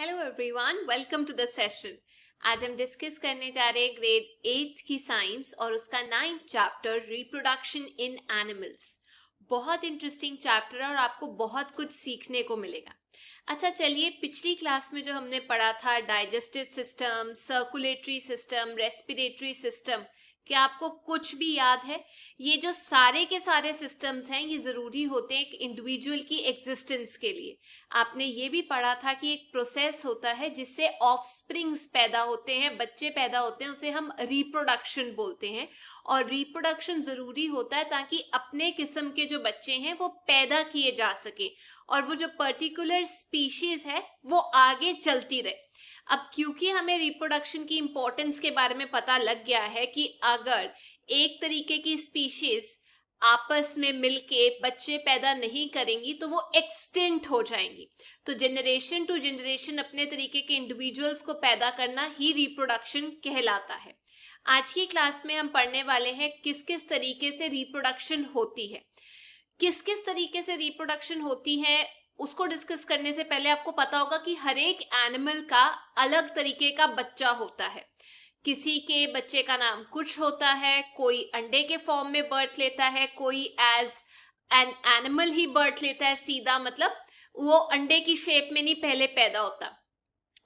Hello everyone welcome to the session आज हम discuss करने जा रहे हैं ग्रेड एट की साइंस और उसका ninth chapter reproduction in animals बहुत इंटरेस्टिंग चैप्टर है और आपको बहुत कुछ सीखने को मिलेगा अच्छा चलिए पिछली क्लास में जो हमने पढ़ा था digestive system circulatory system respiratory system क्या आपको कुछ भी याद है ये जो सारे के सारे सिस्टम्स हैं ये ज़रूरी होते हैं एक इंडिविजुअल की एग्जिस्टेंस के लिए आपने ये भी पढ़ा था कि एक प्रोसेस होता है जिससे ऑफ स्प्रिंग्स पैदा होते हैं बच्चे पैदा होते हैं उसे हम रिप्रोडक्शन बोलते हैं और रिप्रोडक्शन जरूरी होता है ताकि अपने किस्म के जो बच्चे हैं वो पैदा किए जा सके और वो जो पर्टिकुलर स्पीशीज है वो आगे चलती रहे अब क्योंकि हमें रिप्रोडक्शन की इम्पोर्टेंस के बारे में पता लग गया है कि अगर एक तरीके की स्पीशीज आपस में मिलके बच्चे पैदा नहीं करेंगी तो वो एक्सटेंट हो जाएंगी तो जेनरेशन टू जेनरेशन अपने तरीके के इंडिविजुअल्स को पैदा करना ही रिप्रोडक्शन कहलाता है आज की क्लास में हम पढ़ने वाले हैं किस किस तरीके से रिप्रोडक्शन होती है किस किस तरीके से रिप्रोडक्शन होती है उसको डिस्कस करने से पहले आपको पता होगा कि हर एक एनिमल का अलग तरीके का बच्चा होता है किसी के बच्चे का नाम कुछ होता है कोई अंडे के फॉर्म में बर्थ लेता है कोई एज एन एनिमल ही बर्थ लेता है सीधा मतलब वो अंडे की शेप में नहीं पहले पैदा होता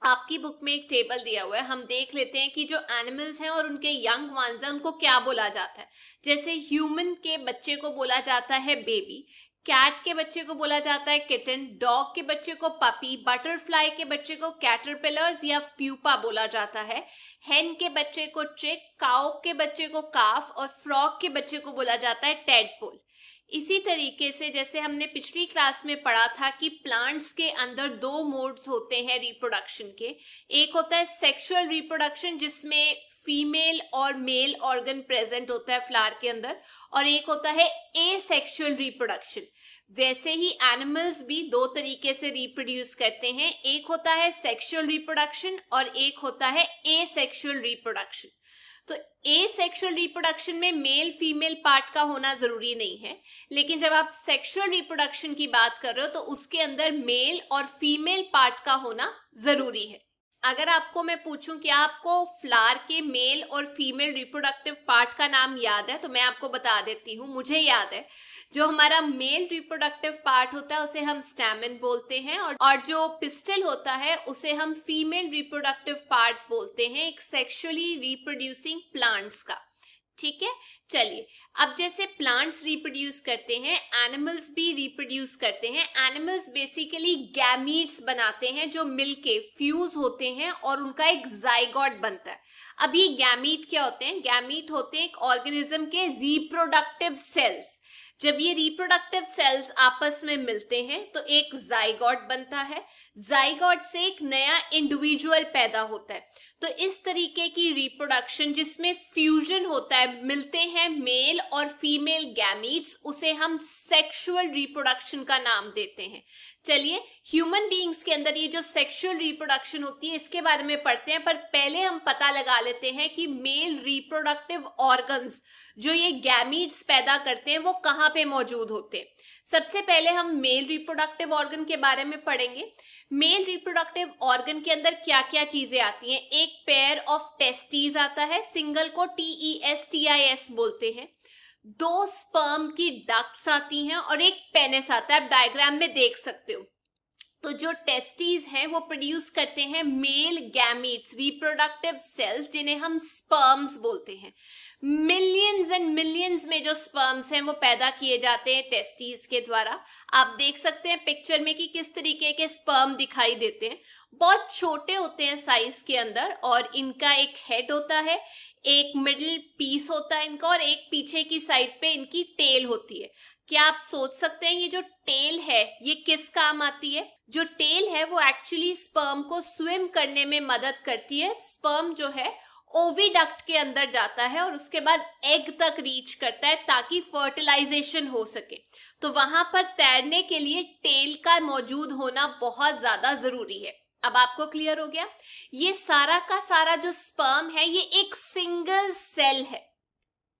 आपकी बुक में एक टेबल दिया हुआ है हम देख लेते हैं कि जो एनिमल्स हैं और उनके यंग वंस हैं उनको क्या बोला जाता है जैसे ह्यूमन के बच्चे को बोला जाता है बेबी कैट के बच्चे को बोला जाता है किटन डॉग के बच्चे को पपी बटरफ्लाई के बच्चे को कैटरपिलर्स या प्यूपा बोला जाता है हेन के बच्चे को चिक काउ के बच्चे को काफ और फ्रॉग के बच्चे को बोला जाता है टेडपोल इसी तरीके से जैसे हमने पिछली क्लास में पढ़ा था कि प्लांट्स के अंदर दो मोड्स होते हैं रिप्रोडक्शन के एक होता है सेक्सुअल रिप्रोडक्शन जिसमें फीमेल और मेल ऑर्गन प्रेजेंट होता है फ्लावर के अंदर और एक होता है ए सेक्सुअल रिप्रोडक्शन वैसे ही एनिमल्स भी दो तरीके से रिप्रोड्यूस करते हैं एक होता है सेक्सुअल रिप्रोडक्शन और एक होता है ए सेक्सुअल रिप्रोडक्शन तो ए सेक्शुअल रिप्रोडक्शन में मेल फीमेल पार्ट का होना जरूरी नहीं है लेकिन जब आप सेक्शुअल रिप्रोडक्शन की बात कर रहे हो तो उसके अंदर मेल और फीमेल पार्ट का होना जरूरी है अगर आपको मैं पूछूं कि आपको फ्लावर के मेल और फीमेल रिप्रोडक्टिव पार्ट का नाम याद है तो मैं आपको बता देती हूँ मुझे याद है जो हमारा मेल रिप्रोडक्टिव पार्ट होता है उसे हम स्टैमिन बोलते हैं और, और जो पिस्टल होता है उसे हम फीमेल रिप्रोडक्टिव पार्ट बोलते हैं एक सेक्सुअली रिप्रोड्यूसिंग प्लांट्स का ठीक है चलिए अब जैसे प्लांट्स रिप्रोड्यूस करते हैं एनिमल्स भी रिप्रोड्यूस करते हैं एनिमल्स बेसिकली गैमीट्स बनाते हैं जो मिलके फ्यूज होते हैं और उनका एक जाइगॉड बनता है अब ये गैमीट क्या होते हैं गैमीट होते हैं एक ऑर्गेनिज्म के रिप्रोडक्टिव सेल्स जब ये रिप्रोडक्टिव सेल्स आपस में मिलते हैं तो एक जाइगॉड बनता है जाइगॉड से एक नया इंडिविजुअल पैदा होता है तो इस तरीके की रिप्रोडक्शन जिसमें फ्यूजन होता है मिलते हैं मेल और फीमेल गैमीट्स उसे हम सेक्सुअल रिप्रोडक्शन का नाम देते हैं चलिए ह्यूमन बीइंग्स के अंदर ये जो सेक्सुअल रिप्रोडक्शन होती है इसके बारे में पढ़ते हैं पर पहले हम पता लगा लेते हैं कि मेल रिप्रोडक्टिव ऑर्गन्स जो ये गैमीट्स पैदा करते हैं वो कहाँ पे मौजूद होते हैं सबसे पहले हम मेल रिप्रोडक्टिव ऑर्गन के बारे में पढ़ेंगे मेल रिप्रोडक्टिव ऑर्गन के अंदर क्या क्या चीजें आती हैं एक एक पेयर ऑफ टेस्टीज आता है सिंगल को T E S T I S बोलते हैं दो स्पर्म की डक्ट्स आती हैं और एक पेनिस आता है आप डायग्राम में देख सकते हो तो जो टेस्टीज हैं वो प्रोड्यूस करते हैं मेल गैमीट्स रिप्रोडक्टिव सेल्स जिन्हें हम स्पर्म्स बोलते हैं मिलियंस एंड मिलियंस में जो स्पर्म्स हैं वो पैदा किए जाते हैं टेस्टीज के द्वारा आप देख सकते हैं पिक्चर में कि किस तरीके के स्पर्म दिखाई देते हैं बहुत छोटे होते हैं साइज के अंदर और इनका एक हेड होता है एक मिडिल पीस होता है इनका और एक पीछे की साइड पे इनकी टेल होती है क्या आप सोच सकते हैं ये जो टेल है ये किस काम आती है जो टेल है वो एक्चुअली स्पर्म को स्विम करने में मदद करती है स्पर्म जो है ओविडक्ट के अंदर जाता है और उसके बाद एग तक रीच करता है ताकि फर्टिलाइजेशन हो सके तो वहां पर तैरने के लिए टेल का मौजूद होना बहुत ज्यादा जरूरी है अब आपको क्लियर हो गया ये सारा का सारा जो स्पर्म है ये एक सिंगल सेल है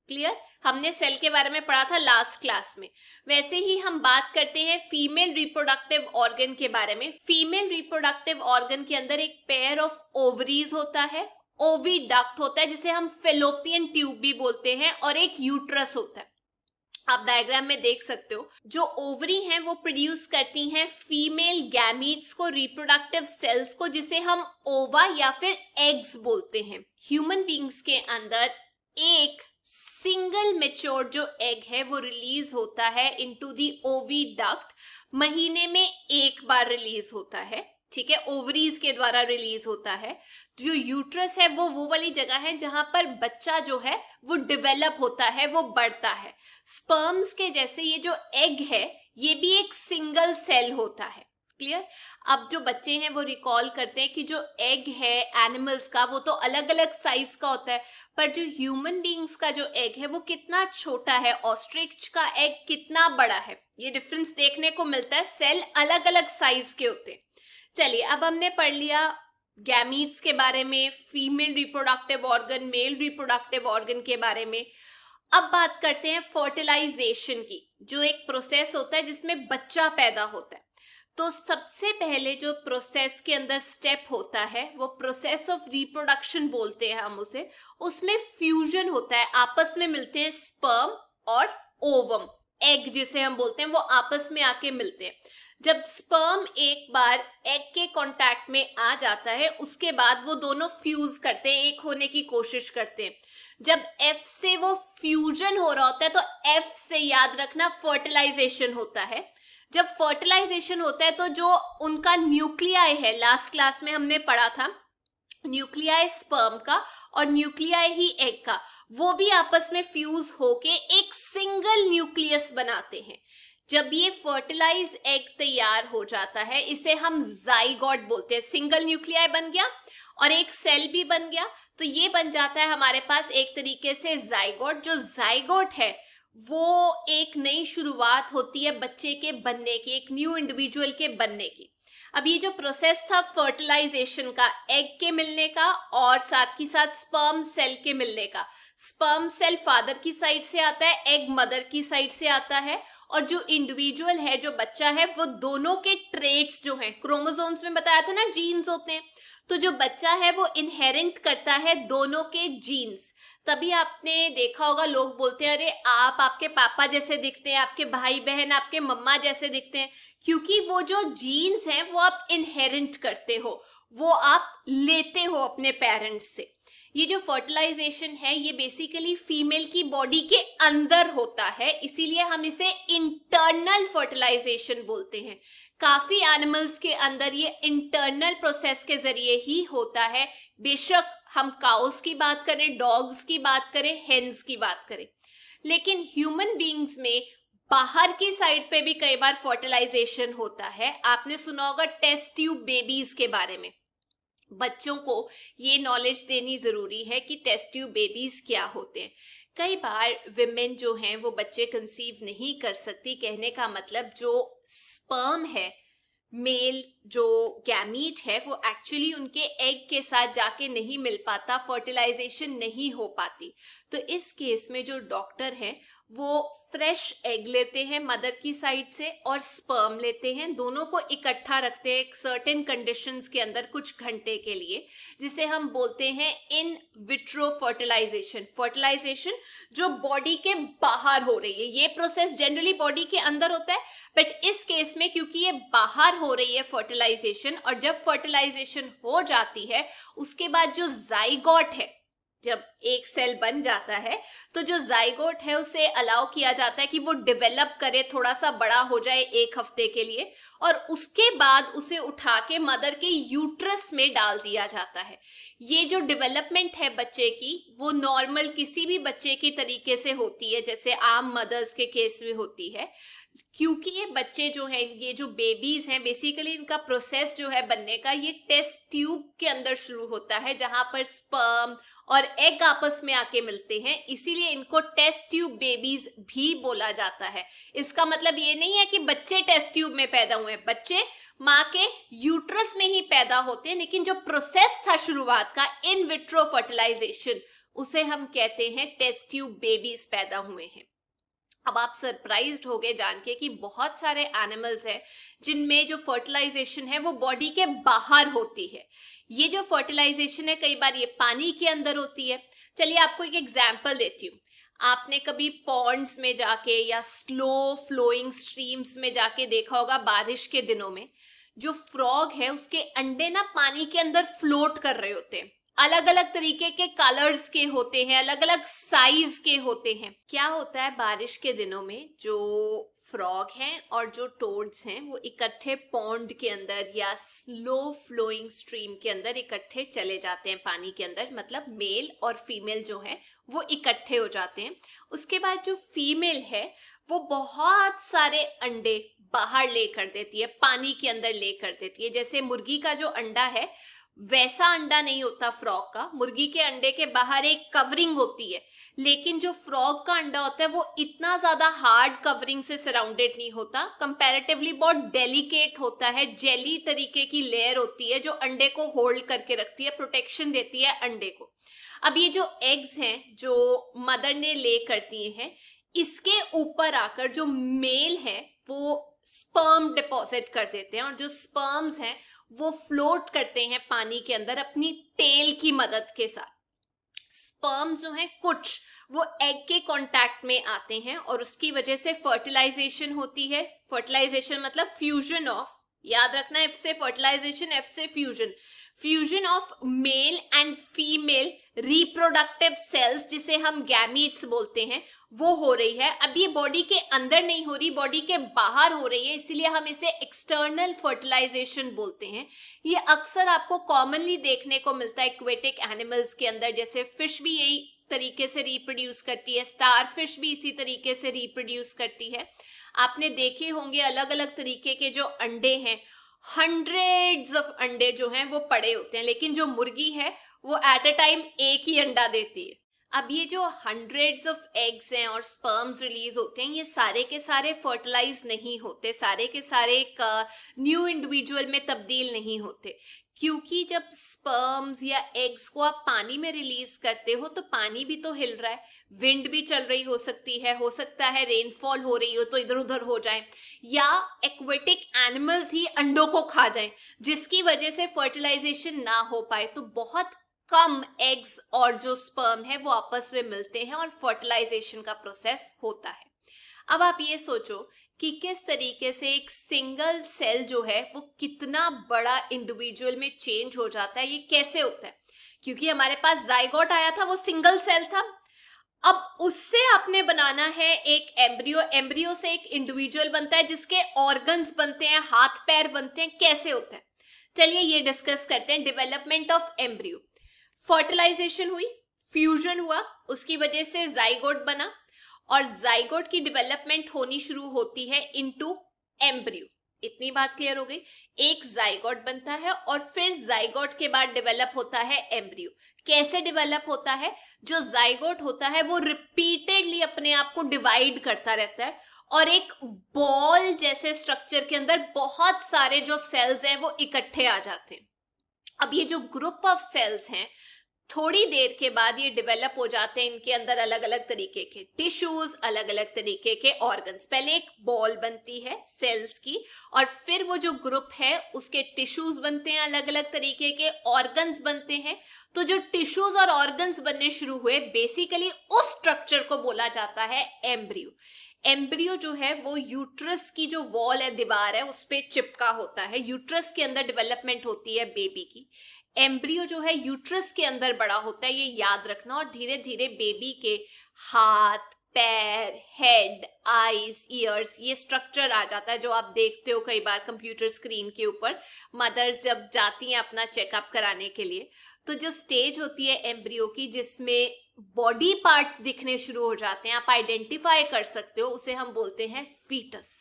क्लियर हमने सेल के बारे में पढ़ा था लास्ट क्लास में वैसे ही हम बात करते हैं फीमेल रिप्रोडक्टिव ऑर्गन के बारे में फीमेल रिप्रोडक्टिव ऑर्गन के अंदर एक पेयर ऑफ ओवरीज होता है ओवीडक्ट होता है जिसे हम फेलोपियन ट्यूब भी बोलते हैं और एक यूट्रस होता है आप डायग्राम में देख सकते हो जो ओवरी हैं वो प्रोड्यूस करती हैं फीमेल गैमीट्स को रिप्रोडक्टिव सेल्स को जिसे हम ओवा या फिर एग्स बोलते हैं ह्यूमन बींग्स के अंदर एक सिंगल मेच्योर जो एग है वो रिलीज होता है इनटू दी ओवी डक्ट महीने में एक बार रिलीज होता है ठीक है ओवरीज के द्वारा रिलीज होता है जो यूट्रस है वो वो वाली जगह है जहां पर बच्चा जो है वो डिवेलप होता है वो बढ़ता है स्पर्म्स के जैसे ये जो एग है ये भी एक सिंगल सेल होता है क्लियर अब जो बच्चे हैं वो रिकॉल करते हैं कि जो एग है एनिमल्स का वो तो अलग अलग साइज का होता है पर जो ह्यूमन बींग्स का जो एग है वो कितना छोटा है ऑस्ट्रिच का एग कितना बड़ा है ये डिफरेंस देखने को मिलता है सेल अलग अलग साइज के होते हैं चलिए अब हमने पढ़ लिया गैमीट्स के बारे में female reproductive organ male reproductive organ के बारे में अब बात करते हैं फर्टिलाइजेशन की जो एक प्रोसेस होता है जिसमें बच्चा पैदा होता है तो सबसे पहले जो प्रोसेस के अंदर स्टेप होता है वो प्रोसेस ऑफ रिप्रोडक्शन बोलते हैं हम उसे उसमें फ्यूजन होता है आपस में मिलते हैं स्पर्म और ओवम एग जिसे हम बोलते हैं वो आपस में आके मिलते हैं जब स्पर्म एक बार एग के कांटेक्ट में आ जाता है उसके बाद वो दोनों फ्यूज करते हैं एक होने की कोशिश करते हैं जब एफ से वो फ्यूजन हो रहा होता है तो एफ से याद रखना फर्टिलाइजेशन होता है जब फर्टिलाइजेशन होता है तो जो उनका न्यूक्लियाई है लास्ट क्लास में हमने पढ़ा था न्यूक्लियाई स्पर्म का और न्यूक्लियाई ही एग का वो भी आपस में फ्यूज होके एक सिंगल न्यूक्लियस बनाते हैं जब ये फर्टिलाइज एग तैयार हो जाता है इसे हम जाइगॉट बोलते हैं सिंगल न्यूक्लियाई बन गया और एक सेल भी बन गया तो ये बन जाता है हमारे पास एक तरीके से जाइगॉट जो जाइगॉट है वो एक नई शुरुआत होती है बच्चे के बनने की एक न्यू इंडिविजुअल के बनने की अब ये जो प्रोसेस था फर्टिलाइजेशन का एग के मिलने का और साथ ही साथ स्पर्म सेल के मिलने का स्पर्म सेल फादर की साइड से आता है एग मदर की साइड से आता है और जो इंडिविजुअल है जो बच्चा है वो दोनों के ट्रेट्स जो हैं क्रोमोसोम्स में बताया था ना जीन्स होते हैं तो जो बच्चा है वो इनहेरेंट करता है दोनों के जीन्स तभी आपने देखा होगा लोग बोलते हैं अरे आप आपके पापा जैसे दिखते हैं आपके भाई बहन आपके मम्मा जैसे दिखते हैं क्योंकि वो जो जीन्स हैं वो आप इनहेरेंट करते हो वो आप लेते हो अपने पेरेंट्स से ये जो फर्टिलाइजेशन है ये बेसिकली फीमेल की बॉडी के अंदर होता है इसीलिए हम इसे इंटरनल फर्टिलाइजेशन बोलते हैं काफी एनिमल्स के अंदर ये इंटरनल प्रोसेस के जरिए ही होता है बेशक हम काउस की बात करें डॉग्स की बात करें हेंस की बात करें लेकिन ह्यूमन बींग्स में बाहर की साइड पे भी कई बार फर्टिलाइजेशन होता है आपने सुना होगा टेस्ट ट्यूब बेबीज के बारे में बच्चों को ये नॉलेज देनी ज़रूरी है कि टेस्ट ट्यूब बेबीज़ क्या होते हैं कई बार विमेन जो हैं वो बच्चे कंसीव नहीं कर सकती कहने का मतलब जो स्पर्म है मेल जो गैमीट है वो एक्चुअली उनके एग के साथ जाके नहीं मिल पाता फर्टिलाइजेशन नहीं हो पाती तो इस केस में जो डॉक्टर हैं वो फ्रेश एग लेते हैं मदर की साइड से और स्पर्म लेते हैं दोनों को इकट्ठा रखते हैं सर्टेन कंडीशंस के अंदर कुछ घंटे के लिए जिसे हम बोलते हैं इन विट्रो फर्टिलाइजेशन फर्टिलाइजेशन जो बॉडी के बाहर हो रही है ये प्रोसेस जनरली बॉडी के अंदर होता है बट इस केस में क्योंकि ये बाहर हो रही है फर्टिलाइजेशन फर्टिलाइजेशन और जब फर्टिलाइजेशन हो जाती है उसके बाद जो जाइगॉट है जब एक सेल बन जाता है तो जो जाइगोट है उसे अलाउ किया जाता है कि वो डेवलप करे थोड़ा सा बड़ा हो जाए एक हफ्ते के लिए और उसके बाद उसे उठा के मदर के यूट्रस में डाल दिया जाता है ये जो डेवलपमेंट है बच्चे की वो नॉर्मल किसी भी बच्चे के तरीके से होती है जैसे आम मदर्स के केस में होती है क्योंकि ये बच्चे जो हैं ये जो बेबीज हैं बेसिकली इनका प्रोसेस जो है बनने का ये टेस्ट ट्यूब के अंदर शुरू होता है जहां पर स्पर्म और एग आपस में आके मिलते हैं इसीलिए इनको टेस्ट ट्यूब बेबीज भी बोला जाता है इसका मतलब ये नहीं है कि बच्चे टेस्ट ट्यूब में पैदा हुए बच्चे माँ के यूट्रस में ही पैदा होते हैं लेकिन जो प्रोसेस था शुरुआत का इन विट्रो फर्टिलाइजेशन उसे हम कहते हैं टेस्ट ट्यूब बेबीज पैदा हुए हैं अब आप सरप्राइज हो गए जान के कि बहुत सारे एनिमल्स हैं जिनमें जो फर्टिलाइजेशन है वो बॉडी के बाहर होती है ये जो फर्टिलाइजेशन है कई बार ये पानी के अंदर होती है चलिए आपको एक एग्जाम्पल देती हूँ आपने कभी पॉन्ड्स में जाके या स्लो फ्लोइंग स्ट्रीम्स में जाके देखा होगा बारिश के दिनों में जो फ्रॉग है उसके अंडे ना पानी के अंदर फ्लोट कर रहे होते हैं अलग अलग तरीके के कलर्स के होते हैं अलग अलग साइज के होते हैं क्या होता है बारिश के दिनों में जो फ्रॉग हैं और जो टोड्स हैं वो इकट्ठे पौंड के अंदर या स्लो फ्लोइंग स्ट्रीम के अंदर इकट्ठे चले जाते हैं पानी के अंदर मतलब मेल और फीमेल जो है वो इकट्ठे हो जाते हैं उसके बाद जो फीमेल है वो बहुत सारे अंडे बाहर ले कर देती है पानी के अंदर ले कर देती है जैसे मुर्गी का जो अंडा है वैसा अंडा नहीं होता फ्रॉग का मुर्गी के अंडे के बाहर एक कवरिंग होती है लेकिन जो फ्रॉग का अंडा होता है वो इतना ज्यादा हार्ड कवरिंग से सराउंडेड नहीं होता कंपैरेटिवली बहुत डेलिकेट होता है जेली तरीके की लेयर होती है जो अंडे को होल्ड करके रखती है प्रोटेक्शन देती है अंडे को अब ये जो एग्स हैं जो मदर ने ले कर दिए हैं इसके ऊपर आकर जो मेल है वो स्पर्म डिपॉजिट कर देते हैं और जो स्पर्म्स हैं वो फ्लोट करते हैं पानी के अंदर अपनी टेल की मदद के साथ स्पर्म जो है कुछ वो एग के कांटेक्ट में आते हैं और उसकी वजह से फर्टिलाइजेशन होती है फर्टिलाइजेशन मतलब फ्यूजन ऑफ याद रखना एफ से फर्टिलाइजेशन एफ से fusion fusion of male and female reproductive cells जिसे हम गैमीट्स बोलते हैं वो हो रही है अब ये बॉडी के अंदर नहीं हो रही बॉडी के बाहर हो रही है इसीलिए हम इसे एक्सटर्नल फर्टिलाइजेशन बोलते हैं ये अक्सर आपको कॉमनली देखने को मिलता है इक्वेटिक एनिमल्स के अंदर जैसे फिश भी यही तरीके से रिप्रोड्यूस करती है स्टार फिश भी इसी तरीके से रिप्रोड्यूस करती है आपने देखे होंगे अलग अलग तरीके के जो अंडे हैं हंड्रेड्स ऑफ अंडे जो हैं वो पड़े होते हैं लेकिन जो मुर्गी है वो एट अ टाइम एक ही अंडा देती है अब ये जो हंड्रेड्स ऑफ एग्स हैं और स्पर्म्स रिलीज होते हैं ये सारे के सारे फर्टिलाइज नहीं होते सारे के सारे एक न्यू इंडिविजुअल में तब्दील नहीं होते क्योंकि जब स्पर्म्स या एग्स को आप पानी में रिलीज करते हो तो पानी भी तो हिल रहा है विंड भी चल रही हो सकती है हो सकता है रेनफॉल हो रही हो तो इधर उधर हो जाए या एक्वेटिक एनिमल्स ही अंडों को खा जाए जिसकी वजह से फर्टिलाइजेशन ना हो पाए तो बहुत कम एग्स और जो स्पर्म है वो आपस में मिलते हैं और फर्टिलाइजेशन का प्रोसेस होता है अब आप ये सोचो कि किस तरीके से एक सिंगल सेल जो है वो कितना बड़ा इंडिविजुअल में चेंज हो जाता है ये कैसे होता है क्योंकि हमारे पास जाइगोट आया था वो सिंगल सेल था अब उससे आपने बनाना है एक एम्ब्रियो एम्ब्रियो से एक इंडिविजुअल बनता है जिसके ऑर्गन्स बनते हैं हाथ पैर बनते हैं कैसे होता है चलिए ये डिस्कस करते हैं डेवलपमेंट ऑफ एम्ब्रियो फर्टिलाइजेशन हुई फ्यूजन हुआ उसकी वजह से जाइगोट बना और जाइगोट की डेवलपमेंट होनी शुरू होती है इनटू एम्ब्रियो इतनी बात क्लियर हो गई एक जाइगोट बनता है और फिर जाइगोट के बाद डेवलप होता है एम्ब्रियो कैसे डेवलप होता है जो जाइगोट होता है वो रिपीटेडली अपने आप को डिवाइड करता रहता है और एक बॉल जैसे स्ट्रक्चर के अंदर बहुत सारे जो सेल्स हैं वो इकट्ठे आ जाते हैं अब ये जो ग्रुप ऑफ सेल्स हैं थोड़ी देर के बाद ये डेवलप हो जाते हैं इनके अंदर अलग अलग तरीके के टिश्यूज अलग अलग तरीके के ऑर्गन्स पहले एक बॉल बनती है सेल्स की और फिर वो जो ग्रुप है उसके टिश्यूज बनते हैं अलग अलग तरीके के ऑर्गन्स बनते हैं तो जो टिश्यूज और ऑर्गन्स बनने शुरू हुए बेसिकली उस स्ट्रक्चर को बोला जाता है एम्ब्रियो एम्ब्रियो जो है वो यूट्रस की जो वॉल है दीवार है उस पर चिपका होता है यूट्रस के अंदर डेवलपमेंट होती है बेबी की एम्ब्रियो जो है यूट्रस के अंदर बड़ा होता है ये याद रखना और धीरे धीरे बेबी के हाथ पैर हेड आईज ईयर्स ये स्ट्रक्चर आ जाता है जो आप देखते हो कई बार कंप्यूटर स्क्रीन के ऊपर मदर जब जाती हैं अपना चेकअप कराने के लिए तो जो स्टेज होती है एम्ब्रियो की जिसमें बॉडी पार्ट्स दिखने शुरू हो जाते हैं आप आइडेंटिफाई कर सकते हो उसे हम बोलते हैं फीटस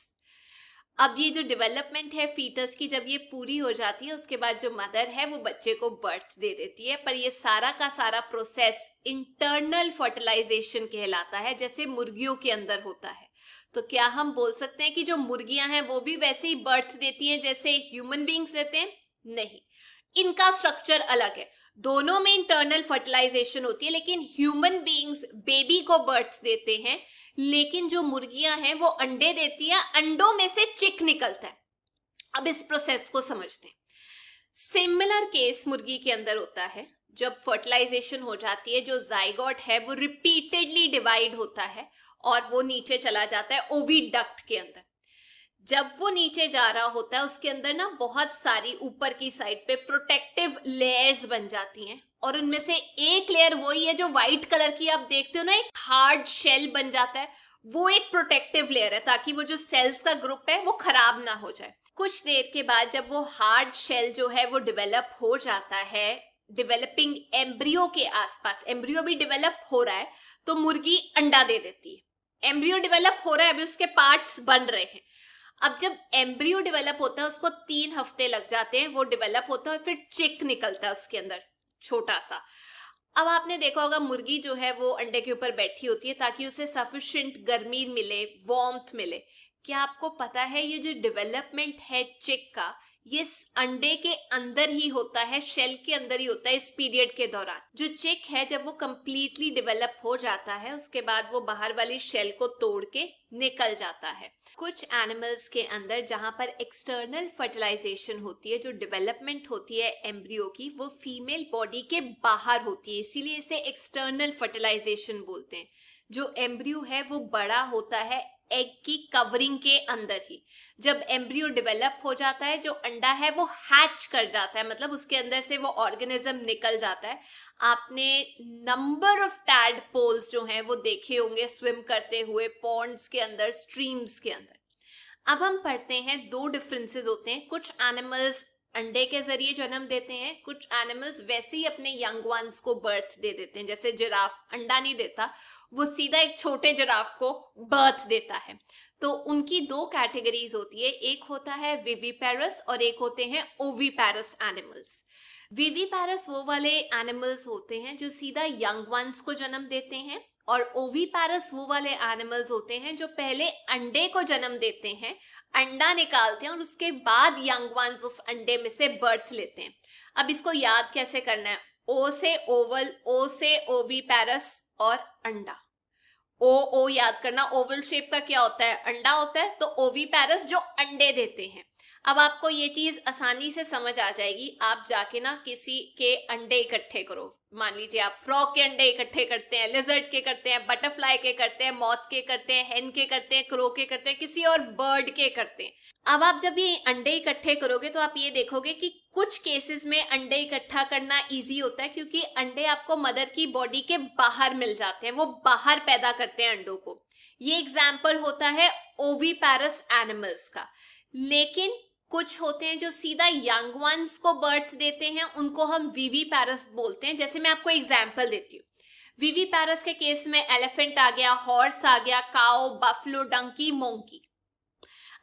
अब ये जो डेवलपमेंट है फीटस की जब ये पूरी हो जाती है उसके बाद जो मदर है वो बच्चे को बर्थ दे देती है पर ये सारा का सारा प्रोसेस इंटरनल फर्टिलाइजेशन कहलाता है जैसे मुर्गियों के अंदर होता है तो क्या हम बोल सकते हैं कि जो मुर्गियां हैं वो भी वैसे ही बर्थ देती हैं जैसे ह्यूमन बींग्स देते हैं नहीं इनका स्ट्रक्चर अलग है दोनों में इंटरनल फर्टिलाइजेशन होती है लेकिन ह्यूमन बींग्स बेबी को बर्थ देते हैं लेकिन जो मुर्गियां हैं वो अंडे देती हैं अंडों में से चिक निकलता है अब इस प्रोसेस को समझते हैं सिमिलर केस मुर्गी के अंदर होता है जब फर्टिलाइजेशन हो जाती है जो जाइगॉट है वो रिपीटेडली डिवाइड होता है और वो नीचे चला जाता है ओवी डक्ट के अंदर जब वो नीचे जा रहा होता है उसके अंदर ना बहुत सारी ऊपर की साइड पे प्रोटेक्टिव लेयर्स बन जाती हैं और उनमें से एक लेयर वही है जो व्हाइट कलर की आप देखते हो ना एक हार्ड शेल बन जाता है वो एक प्रोटेक्टिव लेयर है ताकि वो जो सेल्स का ग्रुप है वो खराब ना हो जाए कुछ देर के बाद जब वो हार्ड शेल जो है वो डिवेलप हो जाता है डिवेलपिंग एम्ब्रियो के आसपास एम्ब्रियो भी डिवेलप हो रहा है तो मुर्गी अंडा दे देती है एम्ब्रियो डिवेलप हो रहा है अभी उसके पार्ट्स बन रहे हैं अब जब एम्ब्रियो डेवलप होता है उसको तीन हफ्ते लग जाते हैं वो डेवलप होता है और फिर चिक निकलता है उसके अंदर छोटा सा अब आपने देखा होगा मुर्गी जो है वो अंडे के ऊपर बैठी होती है ताकि उसे सफिशियंट गर्मी मिले वॉम्थ मिले क्या आपको पता है ये जो डेवलपमेंट है चिक का ये अंडे के अंदर ही होता है शेल के अंदर ही होता है इस पीरियड के दौरान जो चिक है जब वो कम्प्लीटली डिवेलप हो जाता है उसके बाद वो बाहर वाली शेल को तोड़ के निकल जाता है कुछ एनिमल्स के अंदर जहां पर एक्सटर्नल फर्टिलाइजेशन होती है जो डेवलपमेंट होती है एम्ब्रियो की वो फीमेल बॉडी के बाहर होती है इसीलिए इसे एक्सटर्नल फर्टिलाइजेशन बोलते हैं जो एम्ब्रियो है वो बड़ा होता है एग की कवरिंग के अंदर ही जब एम्ब्रियो डेवलप हो जाता है जो अंडा है वो हैच कर जाता है मतलब उसके अंदर से वो ऑर्गेनिज्म निकल जाता है आपने नंबर ऑफ टैड पोल्स जो हैं वो देखे होंगे स्विम करते हुए पॉन्ड्स के अंदर स्ट्रीम्स के अंदर अब हम पढ़ते हैं दो डिफरेंसेस होते हैं कुछ एनिमल्स अंडे के जरिए जन्म देते हैं कुछ एनिमल्स वैसे ही अपने यंग वंस को बर्थ दे देते हैं जैसे जिराफ अंडा नहीं देता वो सीधा एक छोटे जराफ को बर्थ देता है तो उनकी दो कैटेगरीज होती है एक होता है विवीपैरस और एक होते हैं ओवीपैरस एनिमल्स विवीपैरस वो वाले एनिमल्स होते हैं जो सीधा यंग वंस को जन्म देते हैं और ओवीपैरस वो वाले एनिमल्स होते हैं जो पहले अंडे को जन्म देते हैं अंडा निकालते हैं और उसके बाद यंग वंस उस अंडे में से बर्थ लेते हैं अब इसको याद कैसे करना है ओ से ओवल ओ से ओवी पैरस और अंडा ओ ओ याद करना ओवल शेप का क्या होता है अंडा होता है तो ओवी पैरस जो अंडे देते हैं अब आपको ये चीज आसानी से समझ आ जाएगी आप जाके ना किसी के अंडे इकट्ठे करो मान लीजिए आप फ्रॉक के अंडे इकट्ठे करते हैं लिजर्ट के करते हैं बटरफ्लाई के करते हैं मौत के करते हैं हेन के करते हैं क्रो के करते हैं किसी और बर्ड के करते हैं अब आप जब ये अंडे इकट्ठे करोगे तो आप ये देखोगे कि कुछ केसेस में अंडे इकट्ठा करना इजी होता है क्योंकि अंडे आपको मदर की बॉडी के बाहर मिल जाते हैं वो बाहर पैदा करते हैं अंडों को ये एग्जाम्पल होता है ओवी पैरस एनिमल्स का लेकिन कुछ होते हैं जो सीधा यंग वंस को बर्थ देते हैं उनको हम वीवी पैरस बोलते हैं जैसे मैं आपको एग्जाम्पल देती हूँ वीवी पैरस के केस में एलिफेंट आ गया हॉर्स आ गया काओ बफलो डंकी मोंकी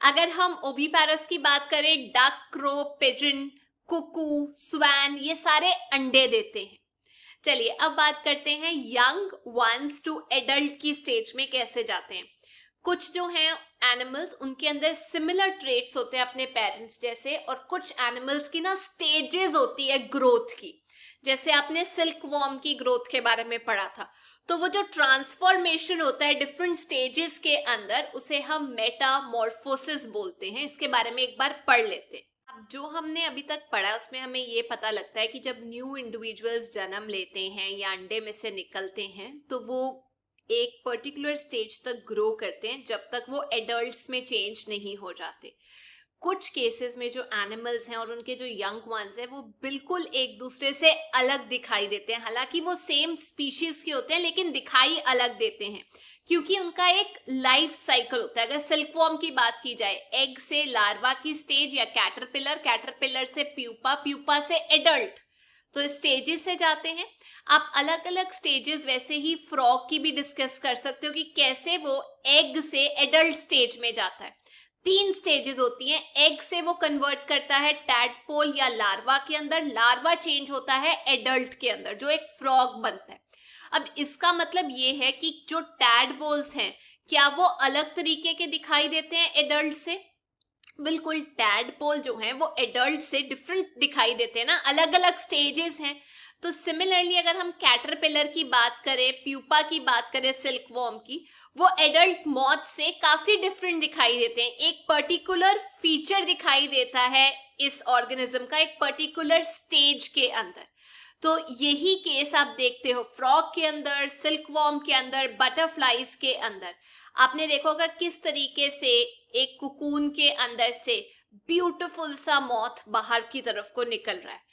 अगर हम ओबी पैरस की बात करें duck crow pigeon cuckoo swan ये सारे अंडे देते हैं चलिए अब बात करते हैं यंग वंस टू एडल्ट की स्टेज में कैसे जाते हैं कुछ जो हैं एनिमल्स उनके अंदर सिमिलर ट्रेट्स होते हैं अपने पेरेंट्स जैसे और कुछ एनिमल्स की ना स्टेजेस होती है ग्रोथ की जैसे आपने सिल्क वॉर्म की ग्रोथ के बारे में पढ़ा था तो वो जो ट्रांसफॉर्मेशन होता है डिफरेंट स्टेजेस के अंदर उसे हम मेटामोरफोसिस बोलते हैं इसके बारे में एक बार पढ़ लेते हैं अब जो हमने अभी तक पढ़ा है उसमें हमें ये पता लगता है कि जब न्यू इंडिविजुअल्स जन्म लेते हैं या अंडे में से निकलते हैं तो वो एक पर्टिकुलर स्टेज तक ग्रो करते हैं जब तक वो एडल्ट में चेंज नहीं हो जाते कुछ केसेस में जो एनिमल्स हैं और उनके जो यंग वंस हैं वो बिल्कुल एक दूसरे से अलग दिखाई देते हैं हालांकि वो सेम स्पीशीज के होते हैं लेकिन दिखाई अलग देते हैं क्योंकि उनका एक लाइफ साइकिल होता है अगर सिल्कवॉर्म की बात की जाए एग से लार्वा की स्टेज या कैटरपिलर कैटरपिलर से प्यूपा प्यूपा से एडल्ट तो स्टेजेस से जाते हैं आप अलग अलग स्टेजेस वैसे ही फ्रॉग की भी डिस्कस कर सकते हो कि कैसे वो एग से एडल्ट स्टेज में जाता है तीन स्टेजेस होती हैं एग से वो कन्वर्ट करता है टैडपोल या लार्वा के अंदर लार्वा चेंज होता है एडल्ट के अंदर जो एक फ्रॉग बनता है अब इसका मतलब ये है कि जो टैडपोल्स हैं क्या वो अलग तरीके के दिखाई देते हैं एडल्ट से बिल्कुल टैडपोल जो हैं वो एडल्ट से डिफरेंट दिखाई देते हैं ना अलग अलग स्टेजेस हैं तो सिमिलरली अगर हम कैटरपिलर की बात करें प्यूपा की बात करें सिल्क वॉर्म की वो एडल्ट मौत से काफी डिफरेंट दिखाई देते हैं एक पर्टिकुलर फीचर दिखाई देता है इस ऑर्गेनिज्म का एक पर्टिकुलर स्टेज के अंदर तो यही केस आप देखते हो फ्रॉग के अंदर सिल्क वॉर्म के अंदर बटरफ्लाइज के अंदर आपने देखा होगा किस तरीके से एक कुकून के अंदर से ब्यूटीफुल सा मौत बाहर की तरफ को निकल रहा है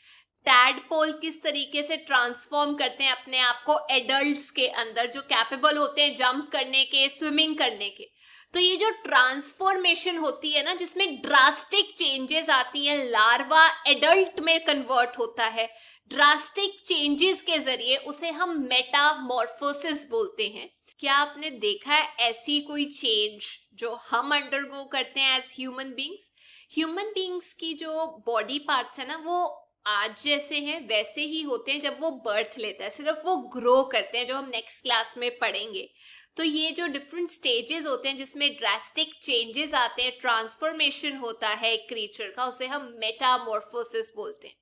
टैडपोल किस तरीके से ट्रांसफॉर्म करते हैं अपने आप को एडल्ट के अंदर जो कैपेबल होते हैं जंप करने के स्विमिंग करने के तो ये जो ट्रांसफॉर्मेशन होती है ना जिसमें ड्रास्टिक चेंजेस आती हैं लार्वा एडल्ट में कन्वर्ट होता है ड्रास्टिक चेंजेस के जरिए उसे हम मेटामॉर्फोसिस बोलते हैं क्या आपने देखा है ऐसी कोई चेंज जो हम अंडरगो करते हैं as human beings human beings की जो बॉडी पार्ट्स है ना वो आज जैसे हैं वैसे ही होते हैं जब वो बर्थ लेता है सिर्फ वो ग्रो करते हैं जो हम नेक्स्ट क्लास में पढ़ेंगे तो ये जो डिफरेंट स्टेजेस होते हैं जिसमें ड्रास्टिक चेंजेस आते हैं ट्रांसफॉर्मेशन होता है क्रिएचर क्रीचर का उसे हम मेटामोर्फोसिस बोलते हैं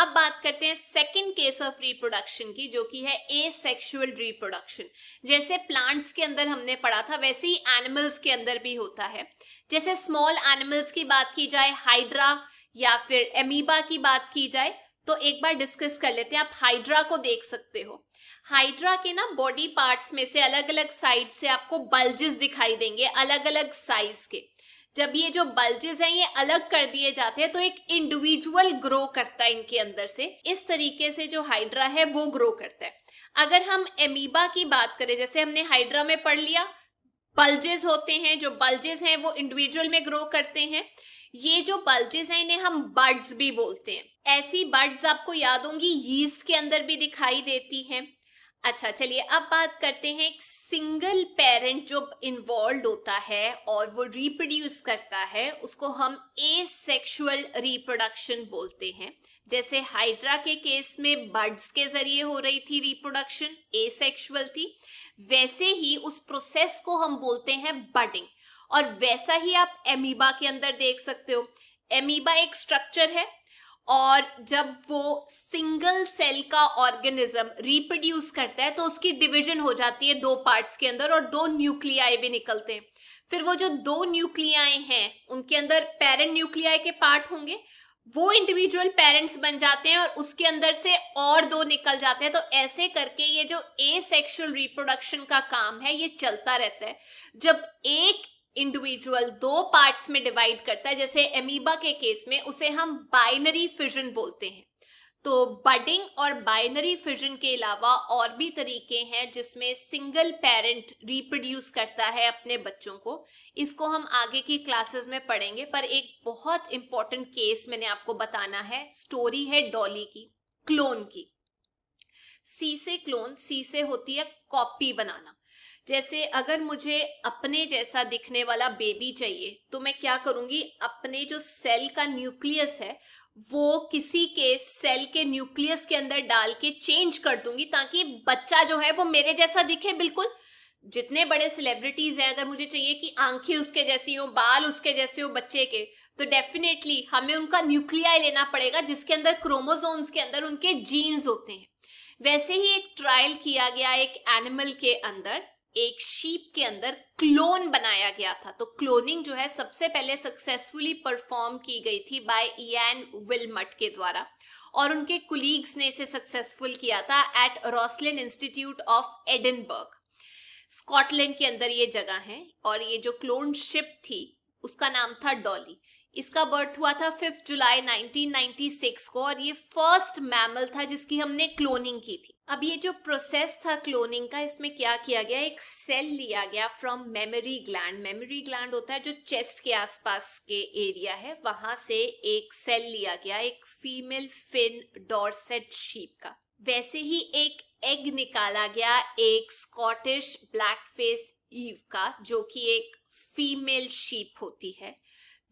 अब बात करते हैं सेकंड केस ऑफ रिप्रोडक्शन की जो कि है ए सेक्शुअल रिप्रोडक्शन जैसे प्लांट्स के अंदर हमने पढ़ा था वैसे ही एनिमल्स के अंदर भी होता है जैसे स्मॉल एनिमल्स की बात की जाए हाइड्रा या फिर एमीबा की बात की जाए तो एक बार डिस्कस कर लेते हैं आप हाइड्रा को देख सकते हो हाइड्रा के ना बॉडी पार्ट्स में से अलग अलग साइड से आपको बल्जेस दिखाई देंगे अलग अलग साइज के जब ये जो बल्जेस हैं ये अलग कर दिए जाते हैं तो एक इंडिविजुअल ग्रो करता है इनके अंदर से इस तरीके से जो हाइड्रा है वो ग्रो करता है अगर हम एमीबा की बात करें जैसे हमने हाइड्रा में पढ़ लिया बल्जेस होते हैं जो बल्जेस हैं वो इंडिविजुअल में ग्रो करते हैं ये जो बल्जेस हैं इन्हें हम बर्ड्स भी बोलते हैं ऐसी बर्ड्स आपको याद होंगी यीस्ट के अंदर भी दिखाई देती हैं अच्छा चलिए अब बात करते हैं एक सिंगल पेरेंट जो इन्वॉल्व होता है और वो रिप्रोड्यूस करता है उसको हम ए सेक्शुअल रिप्रोडक्शन बोलते हैं जैसे हाइड्रा के केस में बर्ड्स के जरिए हो रही थी रिप्रोडक्शन ए सेक्शुअल थी वैसे ही उस प्रोसेस को हम बोलते हैं बडिंग और वैसा ही आप एमीबा के अंदर देख सकते हो एमीबा एक स्ट्रक्चर है और जब वो सिंगल सेल का ऑर्गेनिज्म रिप्रोड्यूस करता है तो उसकी डिवीजन हो जाती है दो पार्ट्स के अंदर और दो न्यूक्लियाई भी निकलते हैं फिर वो जो दो न्यूक्लियाई हैं उनके अंदर पेरेंट न्यूक्लियाई के पार्ट होंगे वो इंडिविजुअल पेरेंट्स बन जाते हैं और उसके अंदर से और दो निकल जाते हैं तो ऐसे करके ये जो ए सेक्शुअल रिप्रोडक्शन का काम है ये चलता रहता है जब एक इंडिविजुअल दो पार्ट्स में डिवाइड करता है जैसे एमीबा के केस में उसे हम बाइनरी फिजन बोलते हैं तो बडिंग और बाइनरी फिजन के अलावा और भी तरीके हैं जिसमें सिंगल पेरेंट रिप्रोड्यूस करता है अपने बच्चों को इसको हम आगे की क्लासेस में पढ़ेंगे पर एक बहुत इंपॉर्टेंट केस मैंने आपको बताना है स्टोरी है डॉली की क्लोन की सी से क्लोन सी से होती है कॉपी बनाना जैसे अगर मुझे अपने जैसा दिखने वाला बेबी चाहिए तो मैं क्या करूंगी अपने जो सेल का न्यूक्लियस है वो किसी के सेल के न्यूक्लियस के अंदर डाल के चेंज कर दूंगी ताकि बच्चा जो है वो मेरे जैसा दिखे बिल्कुल जितने बड़े सेलिब्रिटीज हैं अगर मुझे चाहिए कि आंखें उसके जैसी हो बाल उसके जैसे हो बच्चे के तो डेफिनेटली हमें उनका न्यूक्लिया लेना पड़ेगा जिसके अंदर क्रोमोजोन्स के अंदर उनके जीन्स होते हैं वैसे ही एक ट्रायल किया गया एक एनिमल के अंदर एक शीप के अंदर क्लोन बनाया गया था तो क्लोनिंग जो है सबसे पहले सक्सेसफुली परफॉर्म की गई थी बाय इयान विलमट के द्वारा और उनके कुलीग्स ने इसे सक्सेसफुल किया था at Roslin Institute of Edinburgh Scotland के अंदर ये जगह है और ये जो क्लोन शिप थी उसका नाम था डॉली इसका बर्थ हुआ था फिफ्थ जुलाई 1996 को और ये फर्स्ट मैमल था जिसकी हमने क्लोनिंग की थी अब ये जो प्रोसेस था क्लोनिंग का इसमें क्या किया गया एक सेल लिया गया from mammary gland mammary gland होता है जो चेस्ट के आसपास के एरिया है वहां से एक सेल लिया गया एक फीमेल फिन डॉर्सेट शीप का वैसे ही एक एग निकाला गया एक स्कॉटिश ब्लैक फेस ईव का जो कि एक फीमेल शीप होती है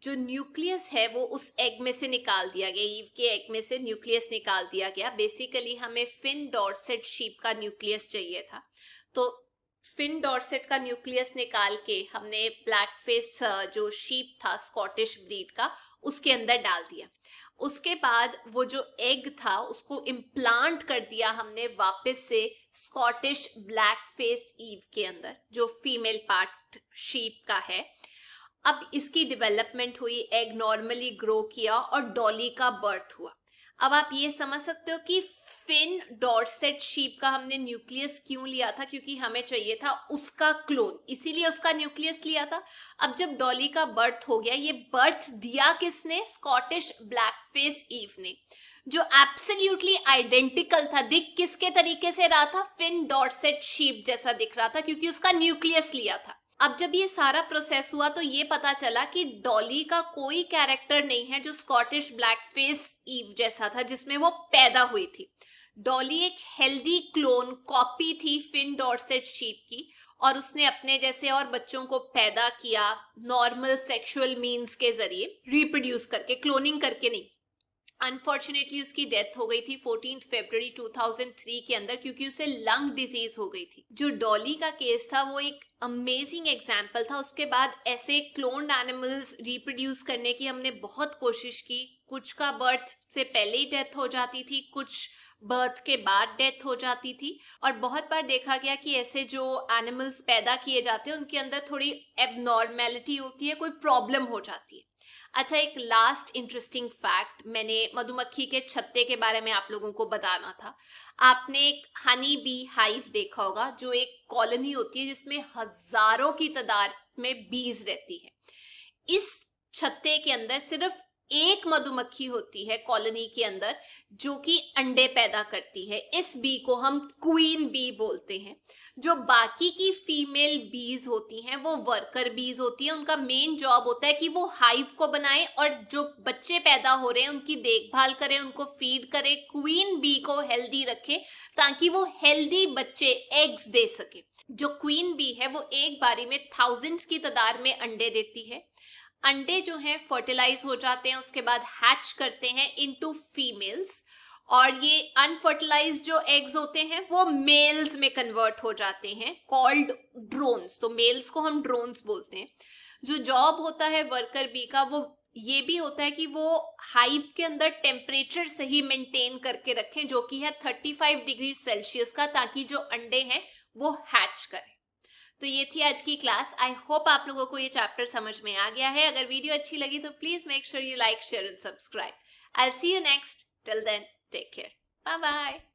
जो न्यूक्लियस है वो उस एग में से निकाल दिया गया ईव के एग में से न्यूक्लियस निकाल दिया गया बेसिकली हमें फिन डॉर्सेट शीप का न्यूक्लियस चाहिए था तो फिन डॉर्सेट का न्यूक्लियस निकाल के हमने ब्लैक फेस uh, जो शीप था स्कॉटिश ब्रीड का उसके अंदर डाल दिया उसके बाद वो जो एग था उसको इम्प्लांट कर दिया हमने वापस से स्कॉटिश ब्लैक फेस ईव के अंदर जो फीमेल पार्ट शीप का है अब इसकी डेवलपमेंट हुई एग नॉर्मली ग्रो किया और डॉली का बर्थ हुआ अब आप ये समझ सकते हो कि फिन डॉर्सेट शीप का हमने न्यूक्लियस क्यों लिया था क्योंकि हमें चाहिए था उसका क्लोन इसीलिए उसका न्यूक्लियस लिया था अब जब डॉली का बर्थ हो गया ये बर्थ दिया किसने स्कॉटिश ब्लैक फेस ईव ने जो एब्सोल्यूटली आइडेंटिकल था दिख किसके तरीके से रहा था फिन डॉर्सेट शीप जैसा दिख रहा था क्योंकि उसका न्यूक्लियस लिया था अब जब ये सारा प्रोसेस हुआ तो ये पता चला कि डॉली का कोई कैरेक्टर नहीं है जो स्कॉटिश ब्लैक फेस ईव जैसा था जिसमें वो पैदा हुई थी डॉली एक हेल्दी क्लोन कॉपी थी फिन डॉर्सेट शीप की और उसने अपने जैसे और बच्चों को पैदा किया नॉर्मल सेक्सुअल मींस के जरिए रिप्रोड्यूस करके क्लोनिंग करके नहीं अनफॉर्चुनेटली उसकी डेथ हो गई थी फोर्टीन फेब्रवरी 2003 के अंदर क्योंकि उसे लंग डिजीज हो गई थी जो डॉली का केस था वो एक अमेजिंग एग्जाम्पल था उसके बाद ऐसे क्लोन्ड एनिमल्स रिप्रोड्यूस करने की हमने बहुत कोशिश की कुछ का बर्थ से पहले ही डेथ हो जाती थी कुछ बर्थ के बाद डेथ हो जाती थी और बहुत बार देखा गया कि ऐसे जो एनिमल्स पैदा किए जाते हैं उनके अंदर थोड़ी एबनॉर्मेलिटी होती है कोई प्रॉब्लम हो जाती है अच्छा एक लास्ट इंटरेस्टिंग फैक्ट मैंने मधुमक्खी के छत्ते के बारे में आप लोगों को बताना था आपने एक हनी बी हाइव देखा होगा जो एक कॉलोनी होती है जिसमें हजारों की तादाद में बीज रहती है इस छत्ते के अंदर सिर्फ एक मधुमक्खी होती है कॉलोनी के अंदर जो कि अंडे पैदा करती है इस बी को हम क्वीन बी बोलते हैं जो बाकी की फीमेल बीज होती हैं वो वर्कर बीज होती हैं उनका मेन जॉब होता है कि वो हाइव को बनाएं और जो बच्चे पैदा हो रहे हैं उनकी देखभाल करें उनको फीड करें क्वीन बी को हेल्दी रखें ताकि वो हेल्दी बच्चे एग्स दे सके जो क्वीन बी है वो एक बारी में थाउजेंड्स की तादार में अंडे देती है अंडे जो हैं फर्टिलाइज हो जाते हैं उसके बाद हैच करते हैं इनटू फीमेल्स और ये अनफर्टिलाइज जो एग्स होते हैं वो मेल्स में कन्वर्ट हो जाते हैं कॉल्ड ड्रोन्स तो मेल्स को हम ड्रोन्स बोलते हैं जो जॉब होता है वर्कर बी का वो ये भी होता है कि वो हाइव के अंदर टेम्परेचर सही मेंटेन करके रखें जो कि है 35 डिग्री सेल्सियस का ताकि जो अंडे हैं वो हैच करें तो ये थी आज की क्लास आई होप आप लोगों को ये चैप्टर समझ में आ गया है अगर वीडियो अच्छी लगी तो please make sure you like share and subscribe I see you next till then Take care. Bye bye.